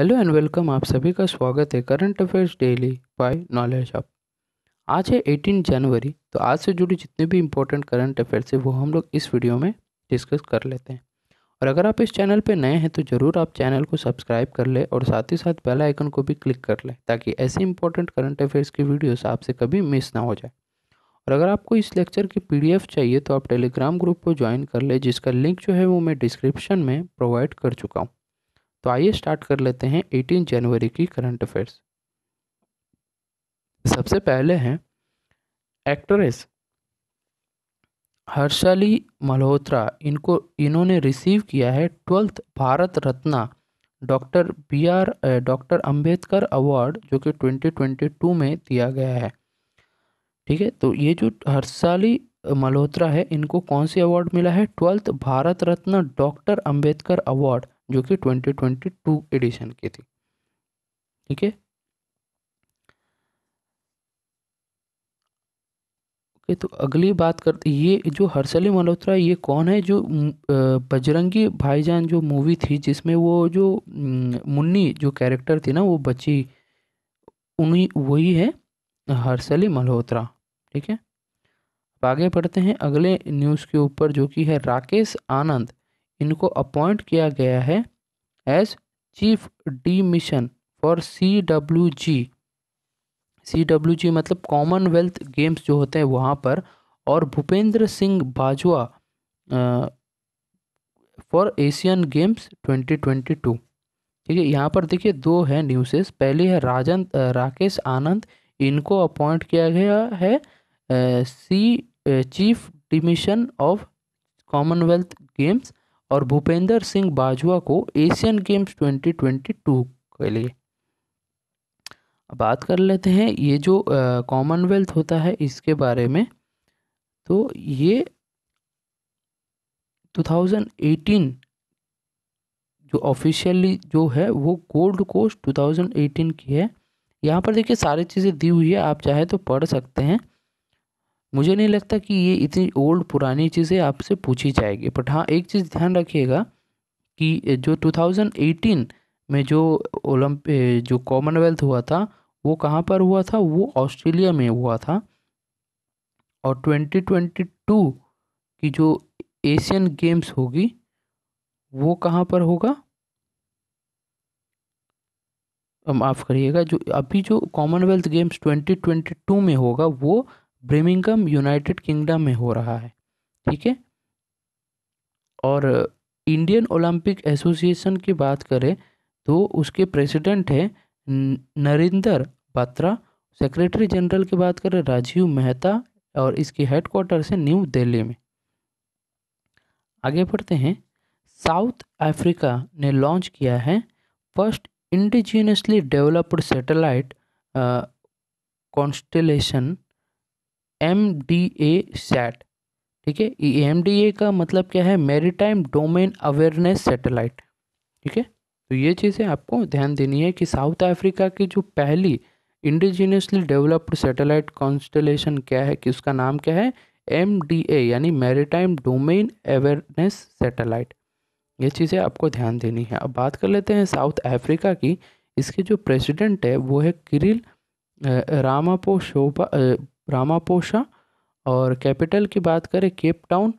hello and welcome आप सभी का स्वागत है current affairs daily by knowledge up आज है एटीन जनवरी तो आज से जुड़ी जितने भी इंपॉर्टेंट करंट अफेयर्स है वो हम लोग इस वीडियो में डिस्कस कर लेते हैं और अगर आप इस चैनल पर नए हैं तो ज़रूर आप चैनल को सब्सक्राइब कर लें और साथ ही साथ बेल आइकन को भी क्लिक कर लें ताकि ऐसे इंपॉर्टेंट करंट अफेयर्स की वीडियोस आपसे कभी मिस ना हो जाए और अगर आपको इस लेक्चर की पी चाहिए तो आप टेलीग्राम ग्रुप को ज्वाइन कर लें जिसका लिंक जो है वो मैं डिस्क्रिप्शन में प्रोवाइड कर चुका हूँ तो आइए स्टार्ट कर लेते हैं 18 जनवरी की करंट अफेयर्स सबसे पहले हैं एक्ट्रेस हर्षाली मल्होत्रा इनको इन्होंने रिसीव किया है twelfth Bharat Ratna doctor B R doctor Ambedkar award जो कि 2022 में दिया गया है ठीक है तो ये जो हर्षाली मल्होत्रा है इनको कौन सी अवार्ड मिला है twelfth Bharat Ratna doctor Ambedkar award जो कि 2022 एडिशन की थी ठीक है ओके तो अगली बात करते ये जो हर्षली मल्होत्रा ये कौन है जो बजरंगी भाईजान जो मूवी थी जिसमें वो जो मुन्नी जो कैरेक्टर थी ना वो बच्ची उन्हीं वही है हर्षली मल्होत्रा ठीक है आगे बढ़ते हैं अगले न्यूज़ के ऊपर जो कि है राकेश आनंद इनको अपॉइंट किया गया है as chief de mission for C W G C W G मतलब कॉमनवेल्थ गेम्स जो होते हैं वहाँ पर और Bhupendra Singh Bajwa for Asian Games 2022 ठीक है यहाँ पर देखिए दो है न्यूसेस पहली है राजन राकेश आनंद इनको अपॉइंट किया गया है सी chief de mission of Commonwealth Games और भूपेंद्र सिंह बाजवा को एशियन गेम्स 2022 के लिए बात कर लेते हैं ये जो कॉमनवेल्थ होता है इसके बारे में तो ये 2018 जो ऑफिशियली जो है वो गोल्ड कोस्ट 2018 की है यहाँ पर देखिए सारी चीज़ें दी हुई है आप चाहे तो पढ़ सकते हैं मुझे नहीं लगता कि ये इतनी ओल्ड पुरानी चीज़ें आपसे पूछी जाएगी बट हाँ एक चीज़ ध्यान रखिएगा कि जो 2018 में जो ओलंप जो कॉमनवेल्थ हुआ था वो कहाँ पर हुआ था वो ऑस्ट्रेलिया में हुआ था और 2022 की जो एशियन गेम्स होगी वो कहाँ पर होगा माफ़ करिएगा जो अभी जो कॉमनवेल्थ गेम्स 2022 में होगा वो ब्रेमिंगम यूनाइटेड किंगडम में हो रहा है ठीक है और इंडियन ओलंपिक एसोसिएशन की बात करें तो उसके प्रेसिडेंट हैं नरिंदर बात्रा सेक्रेटरी जनरल की बात करें राजीव मेहता और इसकी हेडक्वार्टर है न्यू दिल्ली में आगे बढ़ते हैं साउथ अफ्रीका ने लॉन्च किया है first indigenously developed satellite constellation M D A sat ठीक है एम डी ए का मतलब क्या है मेरीटाइम डोमेन अवेयरनेस सैटेलाइट ठीक है तो ये चीज़ें आपको ध्यान देनी है कि साउथ अफ्रीका की जो पहली इंडिजीनियसली डेवलप्ड सैटेलाइट कॉन्स्टलेशन क्या है कि उसका नाम क्या है एम डी ए यानी मेरीटाइम डोमेन अवेयरनेस सैटेलाइट ये चीज़ें आपको ध्यान देनी है अब बात कर लेते हैं साउथ अफ्रीका की इसके जो प्रेसिडेंट है वो है किरिल रामापो शोभा रामापोशा और कैपिटल की बात करें केप टाउन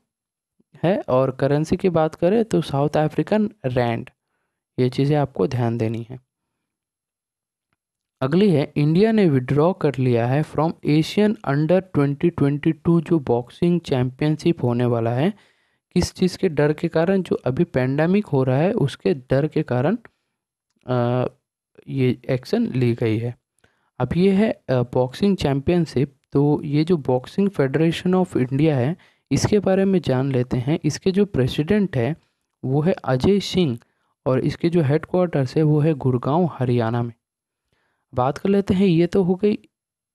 है और करेंसी की बात करें तो साउथ अफ्रीकन रैंड ये चीज़ें आपको ध्यान देनी है अगली है इंडिया ने विड्रॉ कर लिया है फ्रॉम एशियन अंडर 2022 जो बॉक्सिंग चैम्पियनशिप होने वाला है किस चीज़ के डर के कारण जो अभी पैंडमिक हो रहा है उसके डर के कारण आ, ये एक्शन ली गई है अब ये है बॉक्सिंग चैम्पियनशिप तो ये जो बॉक्सिंग फेडरेशन ऑफ इंडिया है इसके बारे में जान लेते हैं इसके जो प्रेसिडेंट है वो है अजय सिंह और इसके जो हेड क्वार्टर्स है वो है गुड़गांव हरियाणा में बात कर लेते हैं ये तो हो गई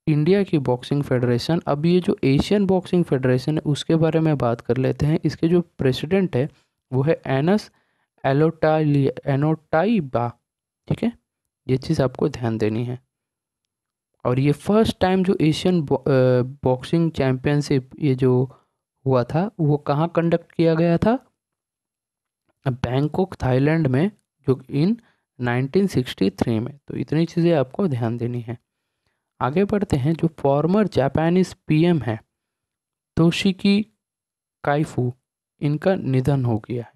इंडिया की बॉक्सिंग फेडरेशन अब ये जो एशियन बॉक्सिंग फेडरेशन है उसके बारे में बात कर लेते हैं इसके जो प्रेसिडेंट है वो है एनस एलोटाली एनोटाइबा ठीक है ये चीज़ आपको ध्यान देनी है और ये फर्स्ट टाइम जो एशियन बॉ, बॉक्सिंग चैम्पियनशिप ये जो हुआ था वो कहाँ कंडक्ट किया गया था बैंकॉक थाईलैंड में जो इन 1963 में तो इतनी चीज़ें आपको ध्यान देनी है आगे बढ़ते हैं जो फॉर्मर जापानीज पीएम है तोशिकी काइफू इनका निधन हो गया है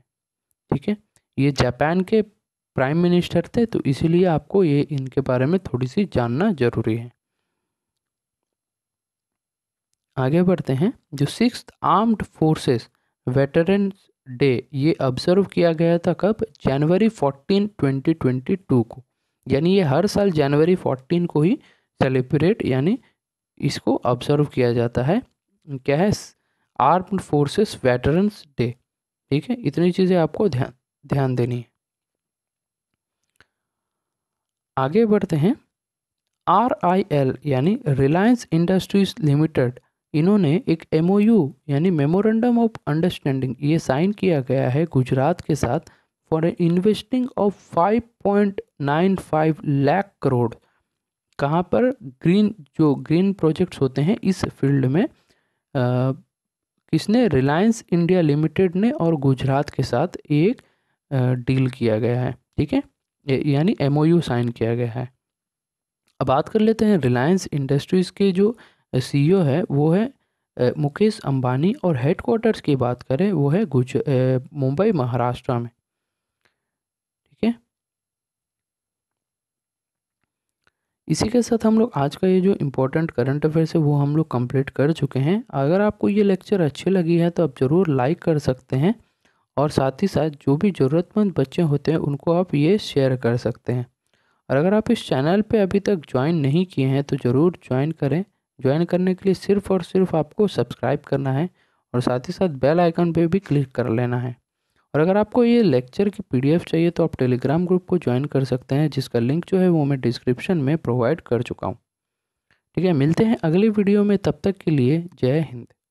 ठीक है ये जापान के प्राइम मिनिस्टर थे तो इसीलिए आपको ये इनके बारे में थोड़ी सी जानना ज़रूरी है आगे बढ़ते हैं जो six armed forces veteran day ये ऑब्जर्व किया गया था कब जनवरी 14 2022 को यानी ये हर साल जनवरी 14 को ही सेलिब्रेट यानी इसको ऑब्जर्व किया जाता है क्या है आर्म्ड फोर्सेस वेटरन्स डे ठीक है इतनी चीज़ें आपको ध्यान ध्यान देनी है आगे बढ़ते हैं आर आई एल यानी रिलायंस इंडस्ट्रीज लिमिटेड इन्होंने एक एम यानी मेमोरेंडम ऑफ अंडरस्टैंडिंग ये साइन किया गया है गुजरात के साथ for investing of 5.95 lakh crore कहाँ पर ग्रीन जो ग्रीन प्रोजेक्ट्स होते हैं इस फील्ड में आ, किसने रिलायंस इंडिया लिमिटेड ने और गुजरात के साथ एक डील किया गया है ठीक है यानी एमओयू साइन किया गया है अब बात कर लेते हैं रिलायंस इंडस्ट्रीज़ के जो सीईओ e है वो है मुकेश अंबानी और हेडक्वार्टर्स की बात करें वो है गुज मुंबई महाराष्ट्र में ठीक है इसी के साथ हम लोग आज का ये जो इम्पोर्टेंट करंट अफेयर्स है वो हम लोग कंप्लीट कर चुके हैं अगर आपको ये लेक्चर अच्छी लगी है तो आप ज़रूर लाइक कर सकते हैं और साथ ही साथ जो भी ज़रूरतमंद बच्चे होते हैं उनको आप ये शेयर कर सकते हैं और अगर आप इस चैनल पर अभी तक ज्वाइन नहीं किए हैं तो ज़रूर ज्वाइन करें ज्वाइन करने के लिए सिर्फ और सिर्फ आपको सब्सक्राइब करना है और साथ ही साथ बेल आइकन पे भी क्लिक कर लेना है और अगर आपको ये लेक्चर की पीडीएफ चाहिए तो आप टेलीग्राम ग्रुप को ज्वाइन कर सकते हैं जिसका लिंक जो है वो मैं डिस्क्रिप्शन में प्रोवाइड कर चुका हूँ ठीक है मिलते हैं अगली वीडियो में तब तक के लिए जय हिंद